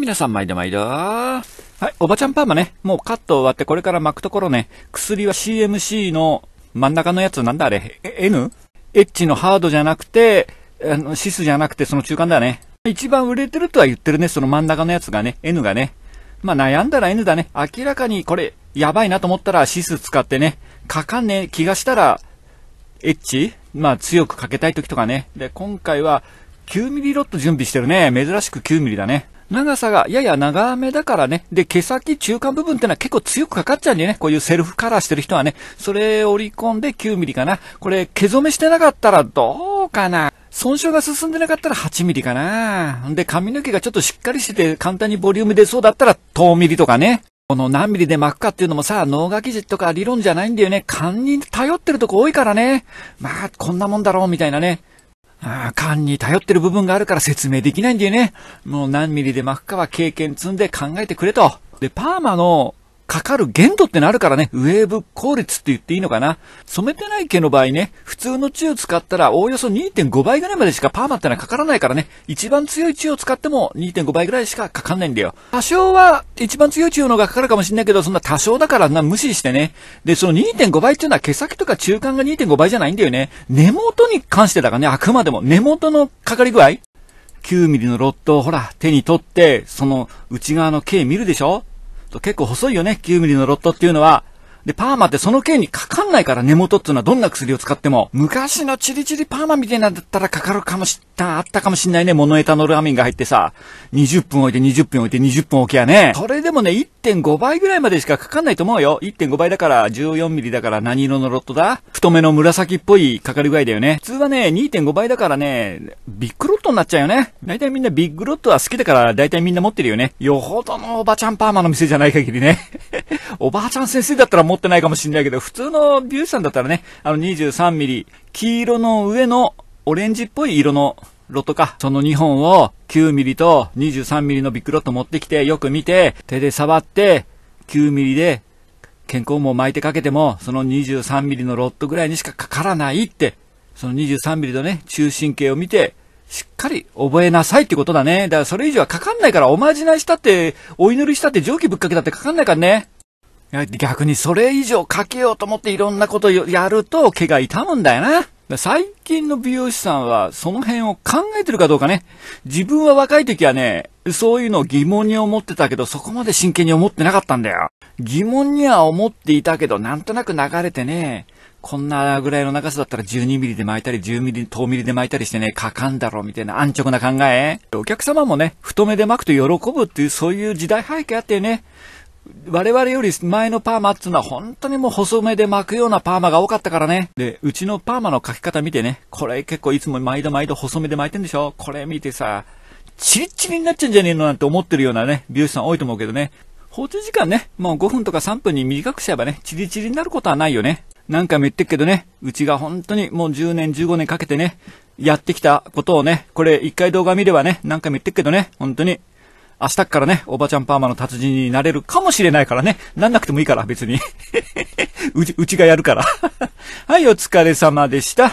皆さん毎度毎度。はい、おばちゃんパーマね。もうカット終わってこれから巻くところね。薬は CMC の真ん中のやつなんだあれ ?N? エッチのハードじゃなくて、あの、シスじゃなくてその中間だね。一番売れてるとは言ってるね。その真ん中のやつがね。N がね。まあ悩んだら N だね。明らかにこれやばいなと思ったらシス使ってね。かかんねえ気がしたら、エッチまあ強くかけたい時とかね。で、今回は9ミリロット準備してるね。珍しく9ミリだね。長さがやや長めだからね、で、毛先中間部分ってのは結構強くかかっちゃうんでね、こういうセルフカラーしてる人はね、それ折り込んで9ミリかな。これ、毛染めしてなかったらどうかな。損傷が進んでなかったら8ミリかな。で、髪の毛がちょっとしっかりしてて簡単にボリューム出そうだったら10ミリとかね。この何ミリで巻くかっていうのもさ、脳書きとか理論じゃないんだよね。勘に頼ってるとこ多いからね。まあ、こんなもんだろうみたいなね。勘に頼ってる部分があるから説明できないんだよね。もう何ミリで巻くかは経験積んで考えてくれと。で、パーマのかかる限度ってのあるからね、ウェーブ効率って言っていいのかな。染めてない毛の場合ね、普通の治使ったらおおよそ2.5倍ぐらいまでしかパーマってのはかからないからね、一番強い血を使っても2.5倍ぐらいしかかかんないんだよ。多少は一番強い治の方がかかるかもしんないけど、そんな多少だからな無視してね。で、その2.5倍っていうのは毛先とか中間が2.5倍じゃないんだよね。根元に関してだからね、あくまでも根元のかかり具合9ミリのロットをほら、手に取って、その内側の毛見るでしょ結構細いよね、9mm のロットっていうのは。で、パーマってその件にかかんないから根元っていうのはどんな薬を使っても、昔のチリチリパーマみたいなんだったらかかるかもしった、あったかもしんないね、モノエタノルアミンが入ってさ、20分置いて20分置いて20分置きやね、それでもね、1.5倍ぐらいまでしかかかんないと思うよ。1.5倍だから14ミリだから何色のロットだ太めの紫っぽいかかり具合だよね。普通はね、2.5倍だからね、ビッグロットになっちゃうよね。大体みんなビッグロットは好きだから大体みんな持ってるよね。よほどのおばちゃんパーマの店じゃない限りね。おばあちゃん先生だったら持ってないかもしれないけど、普通のビューさんだったらね、あの23ミリ、黄色の上のオレンジっぽい色のロットか、その2本を9ミリと23ミリのビッグロット持ってきて、よく見て、手で触って、9ミリで、健康も巻いてかけても、その23ミリのロットぐらいにしかかからないって、その23ミリのね、中心形を見て、しっかり覚えなさいってことだね。だからそれ以上はかかんないから、おまじないしたって、お祈りしたって、蒸気ぶっかけたってかかんないからね。逆にそれ以上かけようと思っていろんなことやると毛が痛むんだよな。最近の美容師さんはその辺を考えてるかどうかね。自分は若い時はね、そういうのを疑問に思ってたけど、そこまで真剣に思ってなかったんだよ。疑問には思っていたけど、なんとなく流れてね、こんなぐらいの長さだったら12ミリで巻いたり、10ミリ、10ミリで巻いたりしてね、かかんだろうみたいな安直な考え。お客様もね、太めで巻くと喜ぶっていう、そういう時代背景あってね、我々より前のパーマっつうのは本当にもう細めで巻くようなパーマが多かったからね。で、うちのパーマの描き方見てね、これ結構いつも毎度毎度細めで巻いてんでしょこれ見てさ、チリチリになっちゃうんじゃねえのなんて思ってるようなね、美容師さん多いと思うけどね。放置時間ね、もう5分とか3分に短くしちゃえばね、チリチリになることはないよね。何回も言ってっけどね、うちが本当にもう10年15年かけてね、やってきたことをね、これ一回動画見ればね、何回も言ってっけどね、本当に明日からね、おばちゃんパーマの達人になれるかもしれないからね。なんなくてもいいから、別に。うち、うちがやるから。はい、お疲れ様でした。